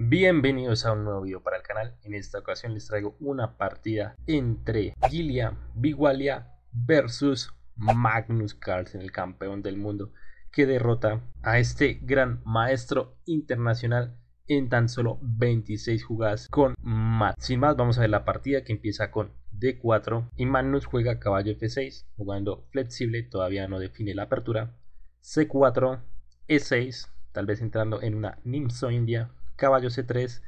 Bienvenidos a un nuevo video para el canal, en esta ocasión les traigo una partida entre Gillian Bigualia versus Magnus Carlsen, el campeón del mundo que derrota a este gran maestro internacional en tan solo 26 jugadas con Matt Sin más, vamos a ver la partida que empieza con D4 y Magnus juega caballo F6, jugando flexible, todavía no define la apertura. C4, E6, tal vez entrando en una Nimso India caballo c3,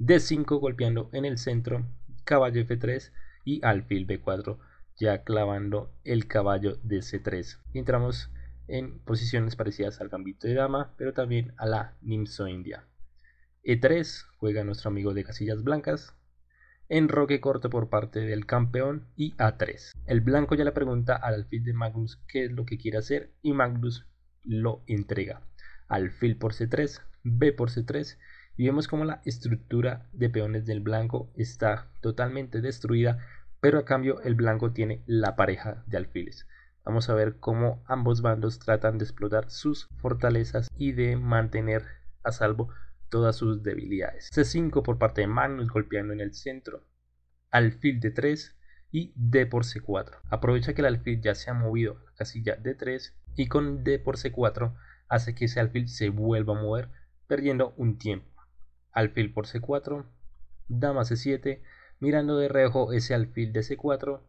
d5 golpeando en el centro, caballo f3 y alfil b4 ya clavando el caballo de c3. Entramos en posiciones parecidas al gambito de dama, pero también a la nimso india. E3 juega nuestro amigo de casillas blancas. Enroque corto por parte del campeón y A3. El blanco ya le pregunta al alfil de Magnus qué es lo que quiere hacer y Magnus lo entrega. Alfil por C3, B por C3 y vemos como la estructura de peones del blanco está totalmente destruida, pero a cambio el blanco tiene la pareja de alfiles. Vamos a ver cómo ambos bandos tratan de explotar sus fortalezas y de mantener a salvo todas sus debilidades. C5 por parte de Magnus golpeando en el centro, alfil de 3 y D por C4. Aprovecha que el alfil ya se ha movido a la casilla de 3 y con D por C4 hace que ese alfil se vuelva a mover perdiendo un tiempo alfil por c4, dama c7, mirando de reojo ese alfil de c4,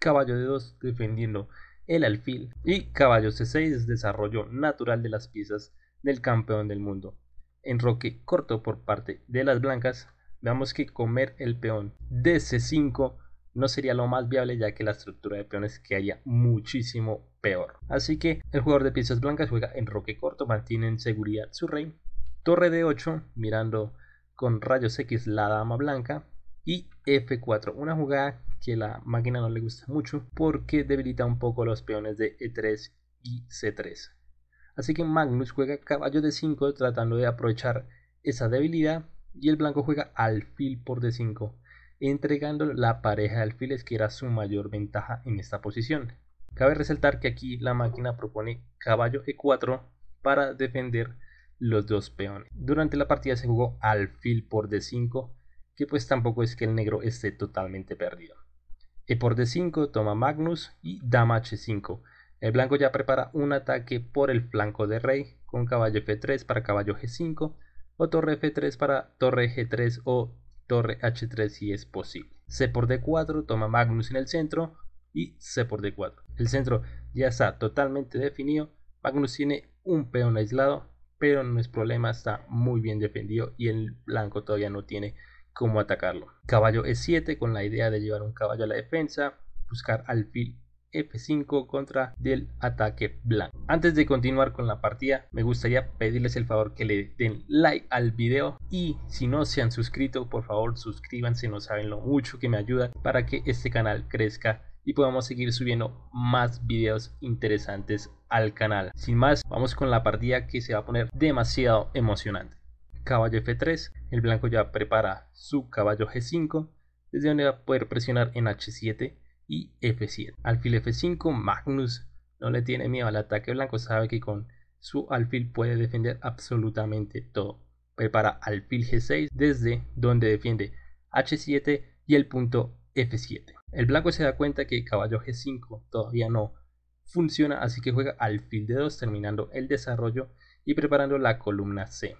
caballo de 2 defendiendo el alfil y caballo c6 desarrollo natural de las piezas del campeón del mundo. Enroque corto por parte de las blancas, veamos que comer el peón de c5 no sería lo más viable ya que la estructura de peones haya muchísimo peor. Así que el jugador de piezas blancas juega enroque corto, mantiene en seguridad su rey. Torre de 8 mirando con rayos X la dama blanca y F4, una jugada que la máquina no le gusta mucho porque debilita un poco los peones de E3 y C3. Así que Magnus juega caballo de 5 tratando de aprovechar esa debilidad y el blanco juega alfil por D5 entregando la pareja de alfiles que era su mayor ventaja en esta posición. Cabe resaltar que aquí la máquina propone caballo E4 para defender los dos peones. Durante la partida se jugó alfil por d5, que pues tampoco es que el negro esté totalmente perdido. E por d5 toma Magnus y dama h5. El blanco ya prepara un ataque por el flanco de rey con caballo f3 para caballo g5 o torre f3 para torre g3 o torre h3 si es posible. C por d4 toma Magnus en el centro y C por d4. El centro ya está totalmente definido. Magnus tiene un peón aislado pero no es problema, está muy bien defendido y el blanco todavía no tiene cómo atacarlo. Caballo E7 con la idea de llevar un caballo a la defensa, buscar alfil F5 contra del ataque blanco. Antes de continuar con la partida, me gustaría pedirles el favor que le den like al video y si no se han suscrito, por favor suscríbanse, no saben lo mucho que me ayuda para que este canal crezca y podamos seguir subiendo más videos interesantes al canal. Sin más, vamos con la partida que se va a poner demasiado emocionante. Caballo F3, el blanco ya prepara su caballo G5, desde donde va a poder presionar en H7 y F7. Alfil F5, Magnus no le tiene miedo al ataque blanco, sabe que con su alfil puede defender absolutamente todo. Prepara alfil G6 desde donde defiende H7 y el punto F7. El blanco se da cuenta que caballo G5 todavía no funciona, así que juega alfil de 2 terminando el desarrollo y preparando la columna C.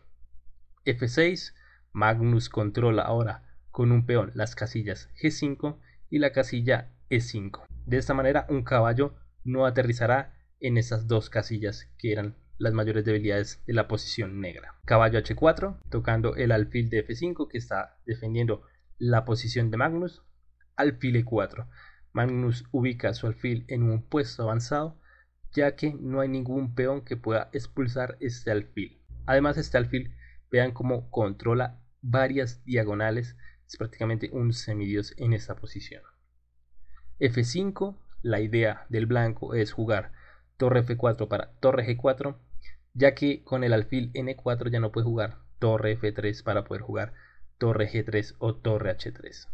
F6, Magnus controla ahora con un peón las casillas G5 y la casilla E5. De esta manera un caballo no aterrizará en esas dos casillas que eran las mayores debilidades de la posición negra. Caballo H4 tocando el alfil de F5 que está defendiendo la posición de Magnus alfil e4. Magnus ubica su alfil en un puesto avanzado, ya que no hay ningún peón que pueda expulsar este alfil. Además, este alfil, vean cómo controla varias diagonales, es prácticamente un semidios en esta posición. F5, la idea del blanco es jugar torre F4 para torre G4, ya que con el alfil N4 ya no puede jugar torre F3 para poder jugar torre G3 o torre H3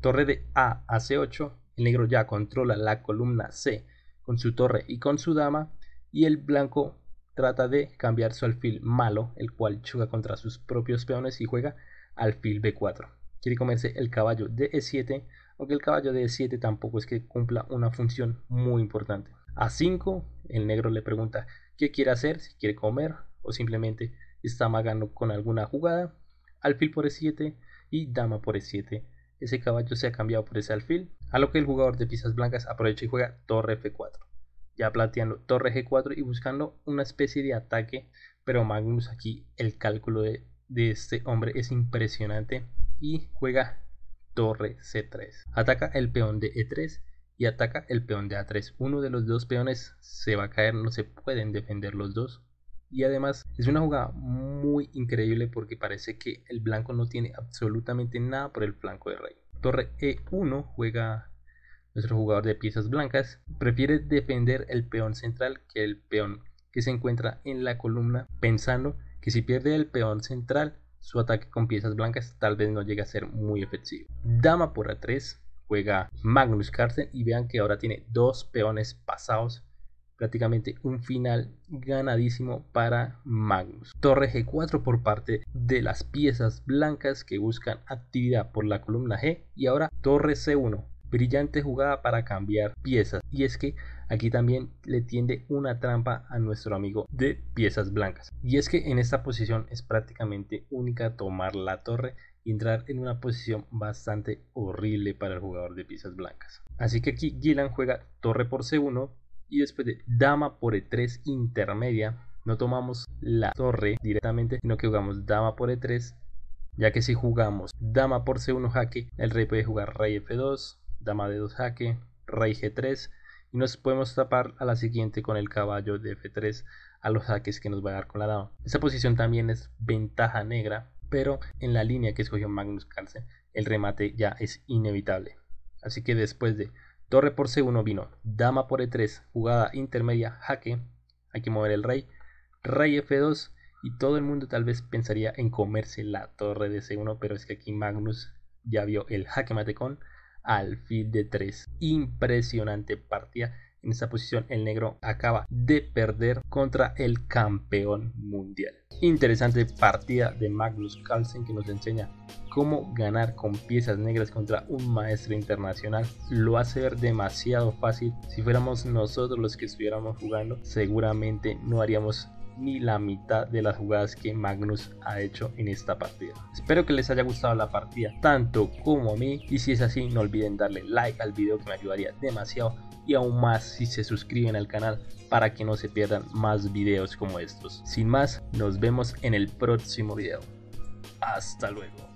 torre de A a C8, el negro ya controla la columna C con su torre y con su dama, y el blanco trata de cambiar su alfil malo, el cual choca contra sus propios peones y juega alfil B4. Quiere comerse el caballo de E7, aunque el caballo de E7 tampoco es que cumpla una función muy importante. A 5, el negro le pregunta qué quiere hacer, si quiere comer o simplemente está magando con alguna jugada. Alfil por E7 y dama por E7 ese caballo se ha cambiado por ese alfil, a lo que el jugador de piezas blancas aprovecha y juega torre f4, ya plateando torre g4 y buscando una especie de ataque, pero Magnus aquí el cálculo de, de este hombre es impresionante y juega torre c3, ataca el peón de e3 y ataca el peón de a3, uno de los dos peones se va a caer, no se pueden defender los dos, y además es una jugada muy increíble porque parece que el blanco no tiene absolutamente nada por el flanco de rey. Torre E1 juega nuestro jugador de piezas blancas. Prefiere defender el peón central que el peón que se encuentra en la columna pensando que si pierde el peón central su ataque con piezas blancas tal vez no llegue a ser muy efectivo. Dama por A3 juega Magnus Carlsen y vean que ahora tiene dos peones pasados prácticamente un final ganadísimo para Magnus. Torre G4 por parte de las piezas blancas que buscan actividad por la columna G y ahora Torre C1. Brillante jugada para cambiar piezas. Y es que aquí también le tiende una trampa a nuestro amigo de piezas blancas. Y es que en esta posición es prácticamente única tomar la torre y entrar en una posición bastante horrible para el jugador de piezas blancas. Así que aquí Gillan juega torre por C1, y después de dama por e3 intermedia no tomamos la torre directamente sino que jugamos dama por e3 ya que si jugamos dama por c1 jaque el rey puede jugar rey f2 dama de 2 jaque rey g3 y nos podemos tapar a la siguiente con el caballo de f3 a los jaques que nos va a dar con la dama esta posición también es ventaja negra pero en la línea que escogió Magnus Carlsen el remate ya es inevitable así que después de Torre por C1 vino dama por E3, jugada intermedia, jaque, hay que mover el rey, rey F2 y todo el mundo tal vez pensaría en comerse la torre de C1, pero es que aquí Magnus ya vio el jaque mate con alfil de 3. Impresionante partida en esta posición el negro acaba de perder contra el campeón mundial. Interesante partida de Magnus Carlsen que nos enseña cómo ganar con piezas negras contra un maestro internacional. Lo hace ver demasiado fácil. Si fuéramos nosotros los que estuviéramos jugando, seguramente no haríamos ni la mitad de las jugadas que Magnus ha hecho en esta partida. Espero que les haya gustado la partida tanto como a mí y si es así no olviden darle like al video que me ayudaría demasiado y aún más si se suscriben al canal para que no se pierdan más videos como estos. Sin más, nos vemos en el próximo video. Hasta luego.